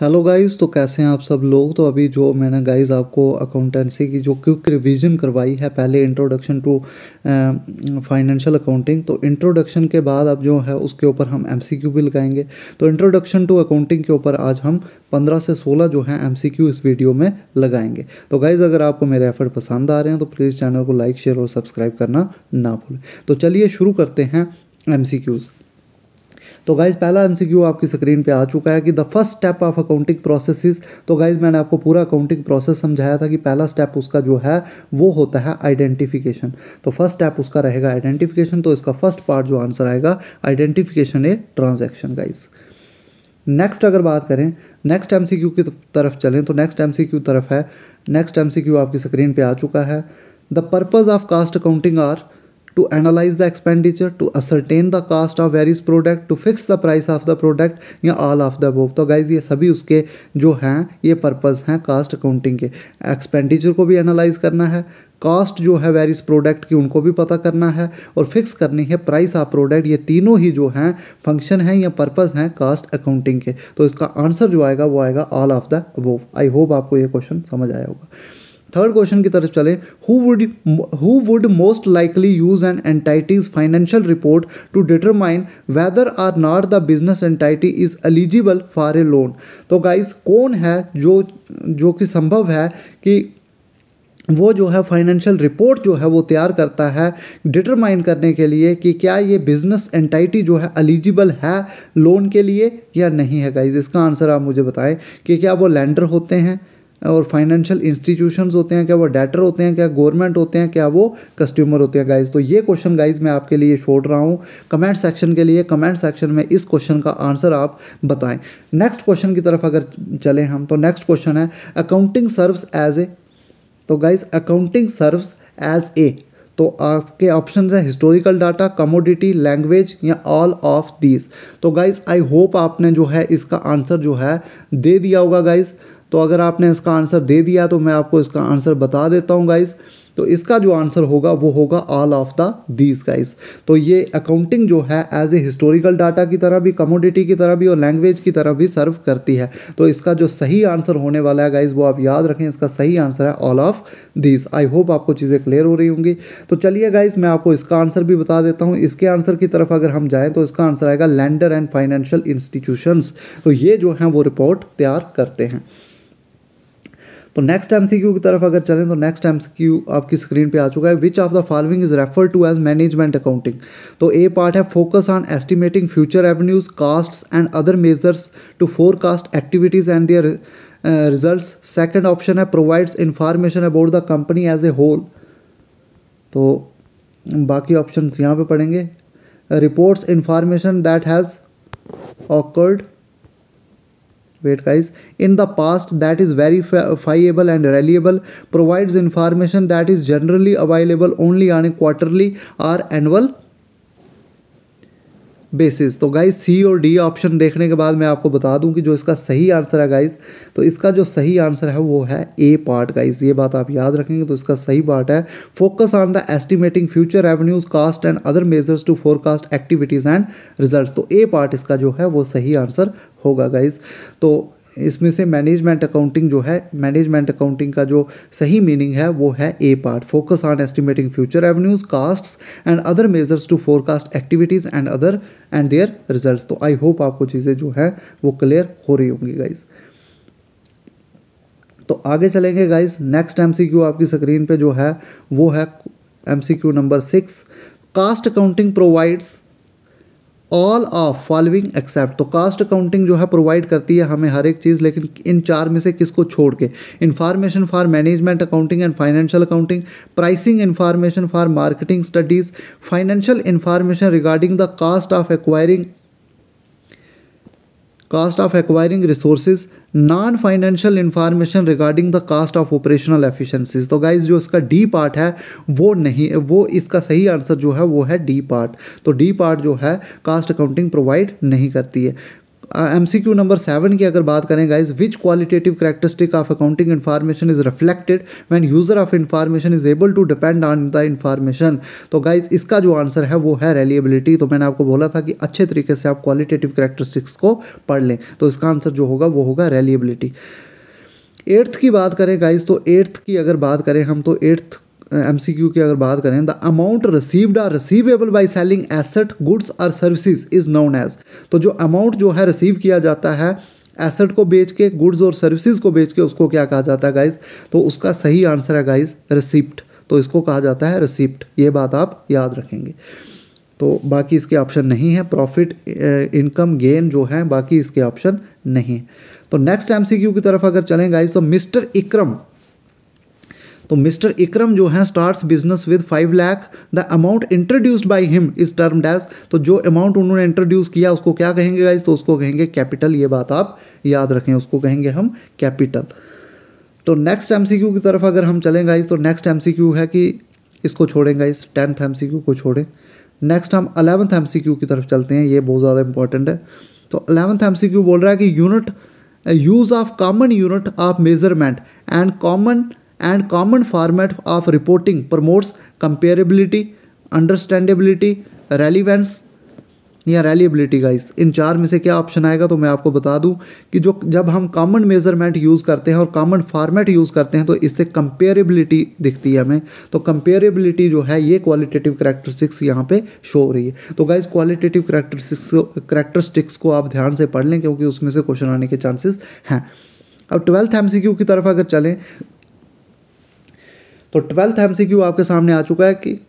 hello guys तो कैसे हैं आप सब लोग तो अभी जो मैंने गाइस आपको अकाउंटेंसी की जो क्विक रिवीजन करवाई है पहले इंट्रोडक्शन टू फाइनेंशियल अकाउंटिंग तो इंट्रोडक्शन के बाद अब जो है उसके ऊपर हम एमसीक्यू भी लगाएंगे तो इंट्रोडक्शन टू अकाउंटिंग के ऊपर आज हम 15 से 16 जो है एमसीक्यू इस वीडियो में लगाएंगे तो गाइज़ अगर आपको मेरे एफर्ट पसंद आ रहे हैं तो प्लीज़ चैनल को लाइक शेयर और सब्सक्राइब करना ना भूलें तो चलिए शुरू करते हैं एम तो गाइज पहला एमसीक्यू आपकी स्क्रीन पे आ चुका है कि the first step of accounting process is तो गाइज मैंने आपको पूरा अकाउंटिंग प्रोसेस समझाया था कि पहला स्टेप उसका जो है वो होता है आइडेंटिफिकेशन तो फर्स्ट स्टेप उसका रहेगा आइडेंटिफिकेशन तो इसका फर्स्ट पार्ट जो आंसर आएगा identification a transaction guys next अगर बात करें नेक्स्ट एम की तरफ चलें तो नेक्स्ट एम तरफ है नेक्स्ट एम आपकी स्क्रीन पर आ चुका है the purpose of cost accounting are to analyze the expenditure, to ascertain the cost of various product, to fix the price of the product या all of the above तो guys ये सभी उसके जो हैं ये पर्पज़ हैं कास्ट अकाउंटिंग के एक्सपेंडिचर को भी एनालाइज करना है कॉस्ट जो है वेरिस प्रोडक्ट की उनको भी पता करना है और फिक्स करनी है प्राइस ऑफ प्रोडक्ट ये तीनों ही जो हैं फंक्शन हैं या पर्पस हैं कास्ट अकाउंटिंग के तो इसका आंसर जो आएगा वो आएगा all of the above I hope आपको ये क्वेश्चन समझ आया होगा थर्ड क्वेश्चन की तरफ चले who would who would most likely use an entities financial report to determine whether or not the business entity is eligible for a loan तो guys कौन है जो जो कि संभव है कि वो जो है फाइनेंशियल रिपोर्ट जो है वो तैयार करता है डिटरमाइन करने के लिए कि क्या ये बिज़नेस एंटाइटी जो है एलिजिबल है लोन के लिए या नहीं है गाइज इसका आंसर आप मुझे बताएं कि क्या वो लैंडर होते हैं और फाइनेंशियल इंस्टीट्यूशंस होते हैं क्या वो डेटर होते हैं क्या गवर्नमेंट होते हैं क्या वो कस्टमर होते हैं गाइज तो ये क्वेश्चन गाइज मैं आपके लिए छोड़ रहा हूँ कमेंट सेक्शन के लिए कमेंट सेक्शन में इस क्वेश्चन का आंसर आप बताएं नेक्स्ट क्वेश्चन की तरफ अगर चले हम तो नेक्स्ट क्वेश्चन है अकाउंटिंग सर्व्स एज ए तो guys accounting serves as a तो आपके ऑप्शन हैं हिस्टोरिकल डाटा कमोडिटी लैंग्वेज या ऑल ऑफ दीज तो गाइज आई होप आपने जो है इसका आंसर जो है दे दिया होगा गाइज़ तो अगर आपने इसका आंसर दे दिया तो मैं आपको इसका आंसर बता देता हूँ गाइज़ तो इसका जो आंसर होगा वो होगा all of the these guys तो ये अकाउंटिंग जो है एज ए हिस्टोरिकल डाटा की तरह भी कमोडिटी की तरह भी और लैंग्वेज की तरह भी सर्व करती है तो इसका जो सही आंसर होने वाला है गाइज वो आप याद रखें इसका सही आंसर है all of these I hope आपको चीज़ें क्लियर हो रही होंगी तो चलिए गाइज मैं आपको इसका आंसर भी बता देता हूँ इसके आंसर की तरफ अगर हम जाएँ तो इसका आंसर आएगा लैंडर एंड फाइनेंशियल इंस्टीट्यूशंस तो ये जो हैं वो रिपोर्ट तैयार करते हैं तो नेक्स्ट एम की तरफ अगर चलें तो नेक्स्ट एम आपकी स्क्रीन पे आ चुका है which of the following is refer to as management accounting तो ए पार्ट है focus on estimating future revenues costs and other measures to forecast activities and their result second option है provides information about the company as a whole तो बाकी option यहाँ पर पढ़ेंगे reports information that has occurred wait guys in the past that is verifiable and reliable provides information that is generally available only on a quarterly or annual basis तो guys C और D option देखने के बाद मैं आपको बता दूं कि जो इसका सही आंसर है गाइस तो इसका जो सही आंसर है वो है ए पार्ट गाइस ये बात आप याद रखेंगे तो इसका सही पार्ट है focus on the estimating future revenues cost and other measures to forecast activities and result तो ए पार्ट इसका जो है वो सही आंसर होगा गाइज तो इसमें से मैनेजमेंट अकाउंटिंग जो है मैनेजमेंट अकाउंटिंग का जो सही मीनिंग है वो है A part focus on estimating future revenues cost and other measures to forecast activities and other and their result तो आई होप आपको चीज़ें जो है वो क्लियर हो रही होंगी गाइज़ तो आगे चलेंगे गाइज नेक्स्ट एम आपकी स्क्रीन पे जो है वो है M number six cost accounting provides all of following except तो कास्ट अकाउंटिंग जो है प्रोवाइड करती है हमें हर एक चीज़ लेकिन इन चार में से किसको छोड़ के information for management accounting and financial accounting pricing information for marketing studies financial information regarding the cost of acquiring cost of acquiring resources non financial information regarding the cost of operational efficiencies तो guys जो इसका D part है वो नहीं वो इसका सही answer जो है वो है डी पार्ट तो डी पार्ट जो है कास्ट अकाउंटिंग प्रोवाइड नहीं करती है M C Q number seven की अगर बात करें guys which qualitative characteristic of accounting information is reflected when user of information is able to depend on the information तो गाइज इसका जो आंसर है वो है रेलिएबिलिटी तो मैंने आपको बोला था कि अच्छे तरीके से आप क्वालिटेटिव करेक्टरिस्टिक्स को पढ़ लें तो इसका आंसर जो होगा वो होगा रेलिएबिलिटी एट्थ की बात करें गाइज तो एट्थ की अगर बात करें हम तो एट्थ एम सी क्यू की अगर बात करें the amount received or receivable by selling asset goods or services is known as तो जो अमाउंट जो है रिसीव किया जाता है एसेट को बेच के गुड्स और सर्विसेज को बेच के उसको क्या कहा जाता है गाइज तो उसका सही आंसर है गाइज रिसिप्ट तो इसको कहा जाता है रिसिप्ट ये बात आप याद रखेंगे तो बाकी इसके ऑप्शन नहीं है प्रॉफिट इनकम गेन जो है बाकी इसके ऑप्शन नहीं है तो नेक्स्ट एमसीक्यू की तरफ अगर चलें गाइज तो मिस्टर इक्रम तो मिस्टर इक्रम जो है starts business with five lakh the amount introduced by him is term as तो जो अमाउंट उन्होंने इंट्रोड्यूस किया उसको क्या कहेंगे गाइज तो उसको कहेंगे कैपिटल ये बात आप याद रखें उसको कहेंगे हम कैपिटल तो नेक्स्ट एम की तरफ अगर हम चलें गाइज तो नेक्स्ट एम है कि इसको छोड़ें गाइज टेंथ एम को छोड़ें नेक्स्ट हम अलेवंथ एम की तरफ चलते हैं ये बहुत ज़्यादा इंपॉर्टेंट है तो अलेवंथ एम बोल रहा है कि unit use of common unit of measurement and common and common format of reporting promotes comparability, understandability, relevance या रैलीबिलिटी गाइस इन चार में से क्या ऑप्शन आएगा तो मैं आपको बता दूं कि जो जब हम कॉमन मेजरमेंट यूज़ करते हैं और कॉमन फॉर्मेट यूज़ करते हैं तो इससे कंपेरेबिलिटी दिखती है हमें तो कंपेरेबिलिटी जो है ये क्वालिटेटिव करेक्टरिस्टिक्स यहाँ पे शो हो रही है तो गाइज क्वालिटेटिव करेक्टरिस्टिक्स करेक्टरिस्टिक्स को आप ध्यान से पढ़ लें क्योंकि उसमें से क्वेश्चन आने के चांसेस हैं अब ट्वेल्थ एम की तरफ अगर चलें तो ट्वेल्थ एम आपके सामने आ चुका है कि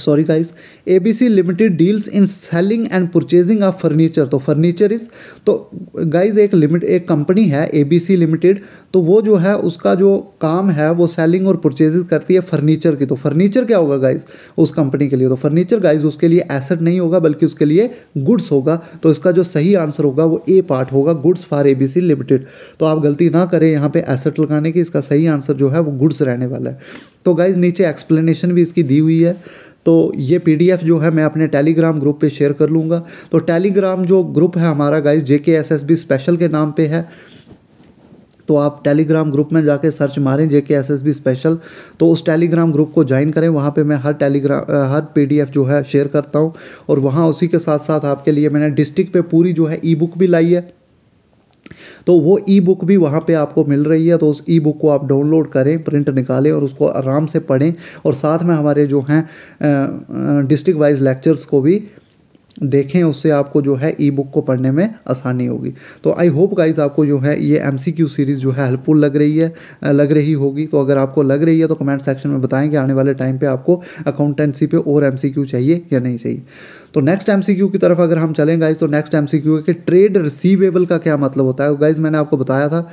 sorry guys ABC limited deals in selling and purchasing of furniture तो फर्नीचर इस तो गाइस एक लिमिट एक कंपनी है एबीसी लिमिटेड तो वो जो है उसका जो काम है वो सेलिंग और परचेज करती है फर्नीचर की तो फर्नीचर क्या होगा गाइस उस कंपनी के लिए तो फर्नीचर गाइस उसके लिए एसेट नहीं होगा बल्कि उसके लिए गुड्स होगा तो इसका जो सही आंसर होगा वो ए पार्ट होगा गुड्स फॉर ए लिमिटेड तो आप गलती ना करें यहाँ पर एसेट लगाने की इसका सही आंसर जो है वो गुड्स रहने वाला है तो गाइज नीचे एक्सप्लेनेशन भी इसकी दी हुई है तो ये पी जो है मैं अपने टेलीग्राम ग्रुप पर शेयर कर लूँगा तो टेलीग्राम जो ग्रुप है हमारा guys J S S B special के नाम पर है तो आप टेलीग्राम ग्रुप में जाके सर्च मारें जे के एस एस बी स्पेशल तो उस टेलीग्राम ग्रुप को ज्वाइन करें वहाँ पे मैं हर टेलीग्राम हर पीडीएफ जो है शेयर करता हूँ और वहाँ उसी के साथ साथ आपके लिए मैंने डिस्ट्रिक्ट पे पूरी जो है ई बुक भी लाई है तो वो ई बुक भी वहाँ पे आपको मिल रही है तो उस ई बुक को आप डाउनलोड करें प्रिंट निकालें और उसको आराम से पढ़ें और साथ में हमारे जो हैं डिस्ट्रिक्ट वाइज लेक्चर्स को भी देखें उससे आपको जो है ई बुक को पढ़ने में आसानी होगी तो आई होप गाइज आपको जो है ये एम सीरीज़ जो है हेल्पफुल लग रही है लग रही होगी तो अगर आपको लग रही है तो कमेंट सेक्शन में बताएं कि आने वाले टाइम पे आपको अकाउंटेंसी पे और एम चाहिए या नहीं चाहिए तो नेक्स्ट एम की तरफ अगर हम चलें गाइज तो नेक्स्ट एम है कि ट्रेड रिसीवेबल का क्या मतलब होता है गाइज तो मैंने आपको बताया था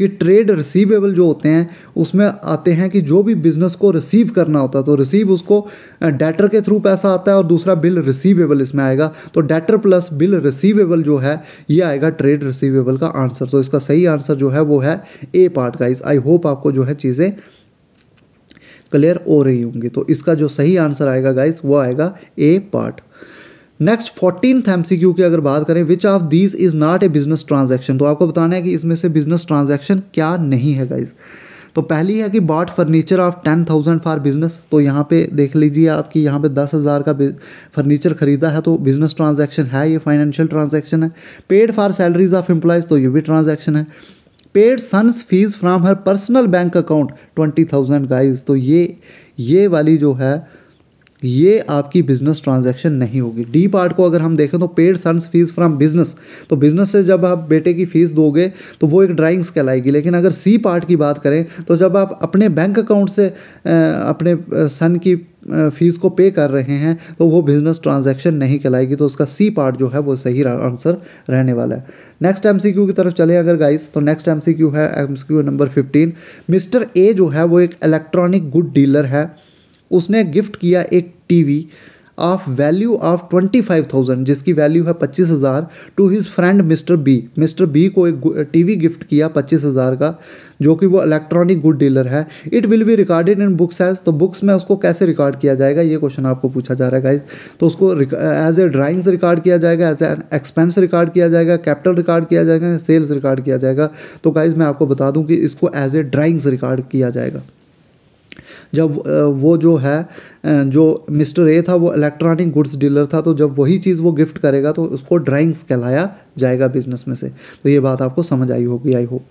कि ट्रेड रिसीवेबल जो होते हैं उसमें आते हैं कि जो भी बिज़नेस को रिसीव करना होता है तो रिसीव उसको डेटर के थ्रू पैसा आता है और दूसरा बिल रिसीवेबल इसमें आएगा तो डेटर प्लस बिल रिसीवेबल जो है ये आएगा ट्रेड रिसीवेबल का आंसर तो इसका सही आंसर जो है वो है ए पार्ट का इस आई होप आपको जो है चीज़ें क्लियर हो रही होंगी तो इसका जो सही आंसर आएगा गाइस वो आएगा A part next fourteen Q की अगर बात करें which of this is not a business transaction तो आपको बताना है कि इसमें से बिजनेस ट्रांजेक्शन क्या नहीं है गाइज तो पहली है कि bought furniture of ten thousand for business तो यहाँ पे देख लीजिए आपकी यहाँ पे दस हज़ार का फर्नीचर खरीदा है तो बिजनेस ट्रांजेक्शन है ये फाइनेंशियल ट्रांजेक्शन है paid for salaries of employees तो ये भी ट्रांजेक्शन है paid son's fees from her personal bank account twenty thousand guys तो ये ये वाली जो है ये आपकी बिजनेस ट्रांजैक्शन नहीं होगी डी पार्ट को अगर हम देखें तो paid son's fees from business तो बिजनेस से जब आप बेटे की फीस दोगे तो वो एक ड्राइंग्स कहलाएगी लेकिन अगर सी पार्ट की बात करें तो जब आप अपने बैंक अकाउंट से अपने सन की फीस को पे कर रहे हैं तो वो बिजनेस ट्रांजैक्शन नहीं कहलाएगी तो उसका सी पार्ट जो है वो सही आंसर रहने वाला है नेक्स्ट एम की तरफ चले अगर गाइस तो नेक्स्ट एम है M number fifteen mister A जो है वो एक इलेक्ट्रॉनिक गुड डीलर है उसने गिफ्ट किया एक TV of value of twenty five thousand जिसकी वैल्यू है पच्चीस हज़ार to his friend mister B mister B को एक टी वी गिफ्ट किया पच्चीस हज़ार का जो कि वो इलेक्ट्रॉनिक गुड डीलर है it will be recorded in books as तो बुक्स में उसको कैसे रिकॉर्ड किया जाएगा ये क्वेश्चन आपको पूछा जा रहा है गाइज तो उसको एज ए ड्राइंग्स रिकॉर्ड किया जाएगा एज एन एक्सपेंस रिकॉर्ड किया जाएगा कैपिटल रिकॉर्ड किया जाएगा सेल्स रिकॉर्ड किया जाएगा तो गाइज मैं आपको बता दूँ कि इसको एज ए ड्राइंग्स रिकॉर्ड किया जाएगा जब वो जो है जो मिस्टर ए था वो इलेक्ट्रॉनिक गुड्स डीलर था तो जब वही चीज़ वो गिफ्ट करेगा तो उसको ड्राइंग्स कहलाया जाएगा बिजनेस में से तो ये बात आपको समझ आई होगी आई होप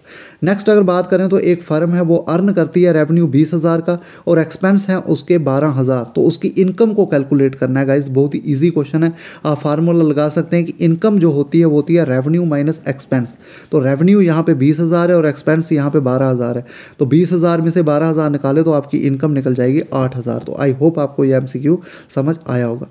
नेक्स्ट अगर बात करें तो एक फर्म है वो अर्न करती है रेवेन्यू बीस हज़ार का और एक्सपेंस है उसके बारह हज़ार तो उसकी इनकम को कैलकुलेट करना है गाइज बहुत ही ईजी क्वेश्चन है आप फार्मूला लगा सकते हैं कि इनकम जो होती है वो होती है रेवेन्यू माइनस एक्सपेंस तो रेवेन्यू यहाँ पे बीस हज़ार है और एक्सपेंस यहाँ पे बारह हज़ार है तो बीस हज़ार में से बारह हज़ार निकाले तो आपकी इनकम निकल जाएगी आठ हज़ार तो आई होप होप आपको ये एम समझ आया होगा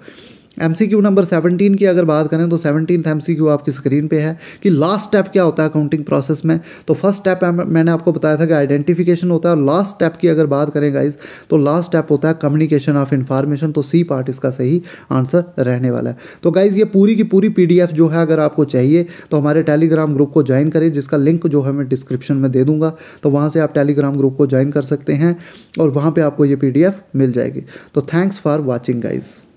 M C Q number seventeen की अगर बात करें तो सेवनटीन एम सी क्यू आपकी स्क्रीन पे है कि लास्ट स्टेप क्या होता है अकाउंटिंग प्रोसेस में तो फर्स्ट स्टेप मैंने आपको बताया था कि आइडेंटिफिकेशन होता है और लास्ट स्टेप की अगर बात करें गाइज तो लास्ट स्टेप होता है कम्युनिकेशन ऑफ इन्फॉर्मेशन तो सी पार्ट इसका सही आंसर रहने वाला है तो गाइज ये पूरी की पूरी पी जो है अगर आपको चाहिए तो हमारे टेलीग्राम ग्रुप को ज्वाइन करें जिसका लिंक जो है मैं डिस्क्रिप्शन में दे दूंगा तो वहाँ से आप टेलीग्राम ग्रुप को ज्वाइन कर सकते हैं और वहाँ पर आपको ये पी मिल जाएगी तो थैंक्स फॉर वॉचिंग गाइज़